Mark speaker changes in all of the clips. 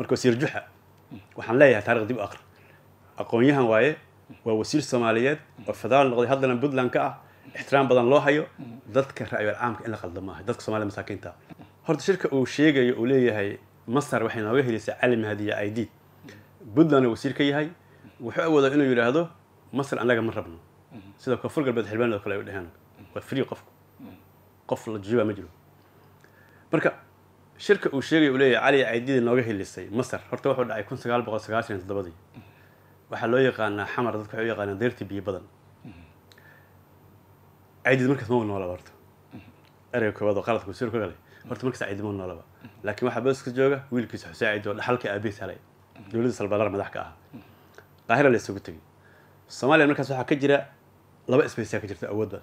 Speaker 1: marka wasiir juxa waxaan leeyahay taarikh dib u aqri aqoon waaye waa wasiir soomaaliyeed oo federaal noqday haddana puntland ka ah ixtiraam badan loo hayo dadka ra'yul caamka in la qaldo maaha dadka soomaliya masaakiinta horta shirka uu sheegayo uu leeyahay masar waxay nooga helaysaa cali mahadiya aidid puntland wasiir ka yahay wuxuu awoodaa inuu yidhaahdo masar annaga ma rabno sida koonfur galbeed xildhibaanada kale ay u dhaheen waa free qofku qof la jooga ma jiro marka shirka uu sheegay u leeyahy cali caydidii nooga hilisay masar horta wuxuu dhacay kun sagaal boqol sagaashan toddobadii waxaa loo yaqaanaa xamar dadka waxay u yaqaanaan deyrtii biyo badan caydid markaas ma noolaba horta ereyga koowaad oo qaladku sir ka galay horta markaas caydid ma noolaba laakiin waxaa booska jooga wiilkiisa xuseen oo dhaxalka aabihiis helay dowladda salvadar madax ka ahaa qaahira la isugu tegay soomaaliya markaas waxaa ka jira laba sbacea ka jirta awoodda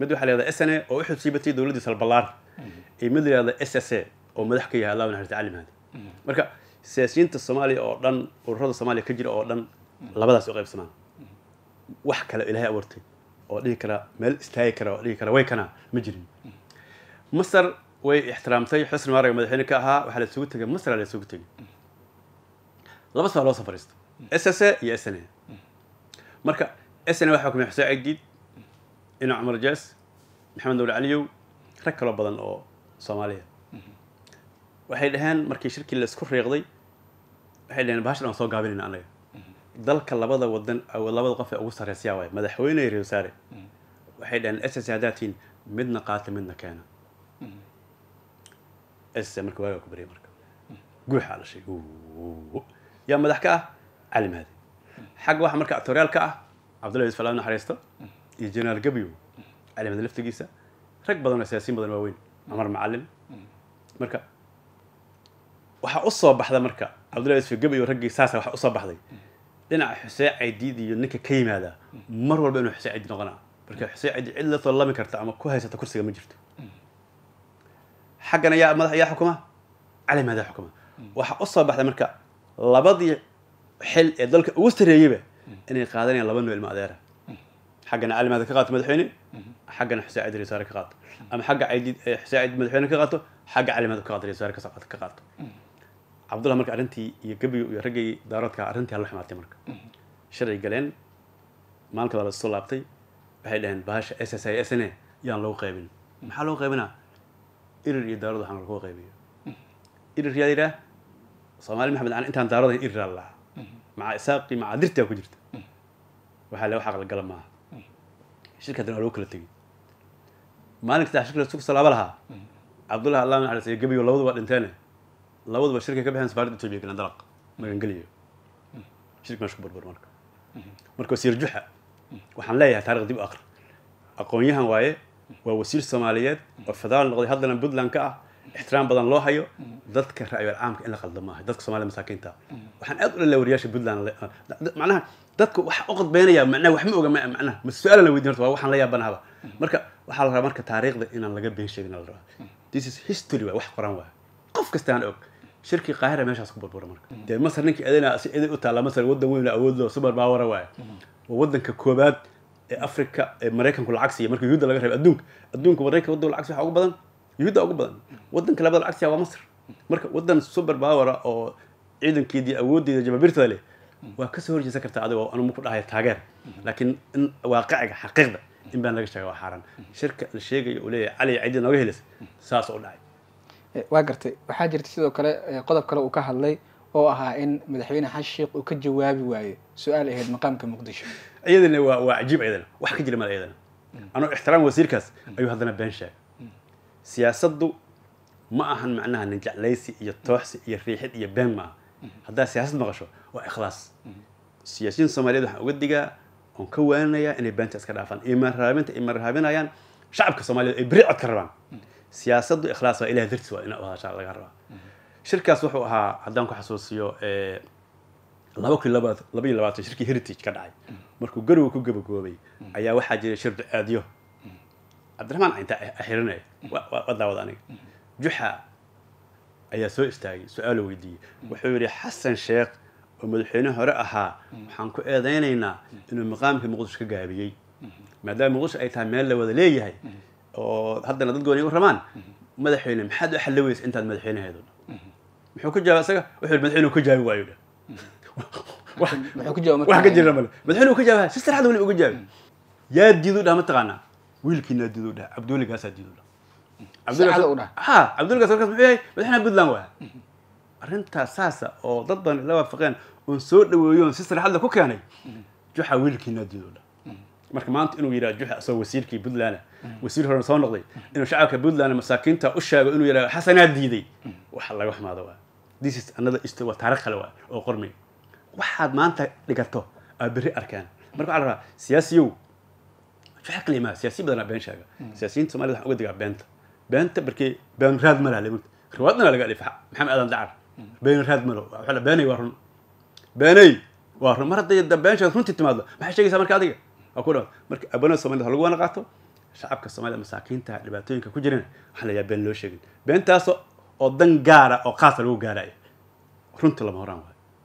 Speaker 1: mid waxaa la yihahda s n a oo u xusibatiy dowladdii salvadar iyo mid la yihahda s s a oo madax ka yahay allahuna xirta mm. marka siyaasiyiinta soomaaliya oo dhan ururada soomaaliya ka jira oo dhan mm. labadaas u qaybsamaan mm. wax kale ilaahay abuurtay oo dhihi kara meel istaagi kara oo dhihi kara way kana ma jirin masar way ixtiraamtay xusni mubaarag madaxweyne ka ahaa waxaa la isugu tegay masra la isugu tegay laba saa loo safariisto s s a iyo s n a marka s n a waxa xukumay xuseen cagdiid inuu cumar jees maxamed nuur caliyow rag kaloo badan oo soomaaliya waxay dhaheen markii shirkii laisku riiqday waxay dhaheen bahashan waan soo gaabinayna anaga dalka labada wadan labada qof ee ugu sarreysayaa waay madaxweyne iyo ra-iisaare waxay dhaheen ss hadaatiin midna qaata midna keena ss marka waagaa ku baryay marka guuxaa dhashay yaa madax ka ah cali mahadi xagga waxa marka actoriyaal ka ah cabdullahi yusuf naxariisto iyo jeneraal gabiyo cali mahadi laftigiisa rag badan oo siyaasiyiin badan waaweyn camar macalin marka waxaa u soo baxda marka cabdullahi isfi gab raggii saasa waxaa usoo baxday dhinaca xusee caydiid iyo ninka ka yimaada mar walba inuu xusee caydi noqonaa marka xusee caydi cid la soo lami karta ama ku haysata kursiga ma jirto xaggana yaa madax yaa xukuma cali maadaa xukuma waxaa usoo baxday marka labadii xil ee dalka ugu sareeyeyba inay qaadanayaan laba nooc ilma adeera xaggana cali maada ka qaato madaxweyne xaggana xuseen caydi rasaare ka qaato ama xagga caydi xuseen caydi madaxweyne ka qaato xagga cali maada ka qaato rasaare ka qaato cabdullah marka arrintii iyo gabiyo iyo raggay daaroodka arrintii halla xumaatay marka sharci galeen maalinka baa la soo laabtay waxay dhaheen bahasha s s i s n a yaan lagu qaybin maxaa loo qaybinaa irir iyo daarood waxaan lagoo qaybiyo irir yaa yidhaah soomaali maxamed aan intaan daarodan iriraa lahaa maca isaaqi maca dirtaa ku jirta waxaa le wax aqal gala maaha shirkaddan waa loo kala tegey maalin kasta shirkada suku salaabo lahaa cabdullahi allah gabiyo labaduba dhinteene labaduba shirkay ka baxeen safaarada etoobiya galan dalaq magangeliyo shirki meesha ku burbur marka marka wasiir juxa waxaan leeyahay taarikh dib u aqri aqoon waaye waa wasiir soomaaliyeed oo federaal noqday haddana puntland ka ah ixtiraam badan loo hayo dadka ra'yiwaal caamka in la qalda maaha dadka somalida masaakiinta waxaan aad ula wariyaasha puntland macnaha dadka waxa u qadbeynaya macnaha wax ma oga macnaha ma su la weydin horta waa waxaan la yaabanahaba marka waxaa la rabaa marka taariikhda inaan laga been sheegin la rabaa this is history waa wax qoran waay qof kasta og shirkii qaahira meeshaas ku burbura marka mm. dee masar ninkii eedana idin u taalla masar waddan weyn awoodoo super powera waaya mm-hmm. waa waddanka koobaad ee africa ee maraykanku lacag siiya marka yuhuudda laga reebay adduunka adduunka maraykanka waddanku lacag siiya waxaa ugu badan yuhuudda ugu badan waddanka labaad lacag siiya waa masar mm-hmm. marka waddan super powera oo ciidankeedii awooddeeda jababiirtada leh mm-hmm. waa kasoo horjeesan kartaa adigoo anu ku dhahaya taageer laakiin in waaqiciga xaqiiqda in baan laga sheega waa xaaran shirka la sheegayo uu leeyahay cali ciddi nooga helaysa saas u dhacay Eh, waa gartay waxaa jirta sidoo kale eh, qodob kale uu ka hadlay oo ahaa in madaxweyne xasan uu ka jawaabi waayo su-aal ahayd maqaamka muqdisho iyadana waa waa cajiib iyadana wax ka jira mala iyadana mm. anoo ixtiraam wasiirkaas mm. ayuu haddana been sheegay mm. siyaasaddu ma ahan macnaha nin iyo tooxsi iyo riixid iyo been maaha haddaad siyaasad maqasho waa ikhlaas siyaasiyiin soomaaliyeed waxaan uga digaa oon ka waaninayaa inay beenta iska dhaafaan iyo marhaabinta ay marhaabinayaan shacabka soomaaliyeed ay beri cod ka rabaan siyaasaddu ikhlaas waa ilah darti waa ina ahaashaa laga rabaa mhm. shirkaas wuxuu ahaa haddaan ku xasuusiyo eh, laba kun laba iyo labaatan shirkii heritage ka dhacay mhm. markuu garowa ku gabagoobay mhm. ayaa waxaa jiray shir da-aadyo cabdiraxmaan inta xirinay waa aniga juxa ayaa soo istaagay su-aalo weydiiyey wuxuu yidhi xasan sheekh oo madaxweyne hore ahaa waxaan ku eedaynaynaa inuu maqaamkii muqdisho ka gaabiyey maadaama muqdisho ay tahay meel la wada leeyahay oo haddana dad gooni u rabaan madaxweyne maxaad u xallaweysa intaad madaxweyneheedu muxuu ku jawaab isaga wuxuu madaxweyne ku jaabi waayo wax ka jira male madaxweyne ka jawaab si sarxad weli uga jaabi yaa diidu dhaa mataqaanaa wiilkiinaa diidu dhaa cabduuligaasaa diidu dhaa ha cabduligaas warkaas muxuu yahay madaxweynaha puntland waa arrintaa saasa oo dad badan la waafaqeen oon soo dhaweeyoon si sarxadla ku keenay joxa wiilkiinaa diidu dhaa marka maanta inuu yidhaha juxa asagoo wasiirkii puntland wasiir horena soo noqday inuu shacabka puntland masaakiinta u sheego inuu yidhaha xasanaa diiday waxa laga xumaada waa this is another issue waa taariikh kale waa oo qormi waxaad maanta dhigato aad berri arkaan marka waxaa la siyaasiyow juxa kale imaa siyaasi badanaa been sheega siyaasiyiinta soomaalida waxaan uga digaa beenta beenta markii been raad malaa lemun riwaadana laga dhif maxamed aadan dacar been raad malo waxaa la beenay waa run beenay waa run mar hadday been sheeg runtii timaado maxay sheegaysaa marka adiga marka abana somalida halagu wana qaato shacabka somalida masaakiinta dhibaatooyinka ku jirana waxaa layaa been loo sheegin beentaaso oo dan gaara oo khaasa lagu gaarayo runtii lama horaan waay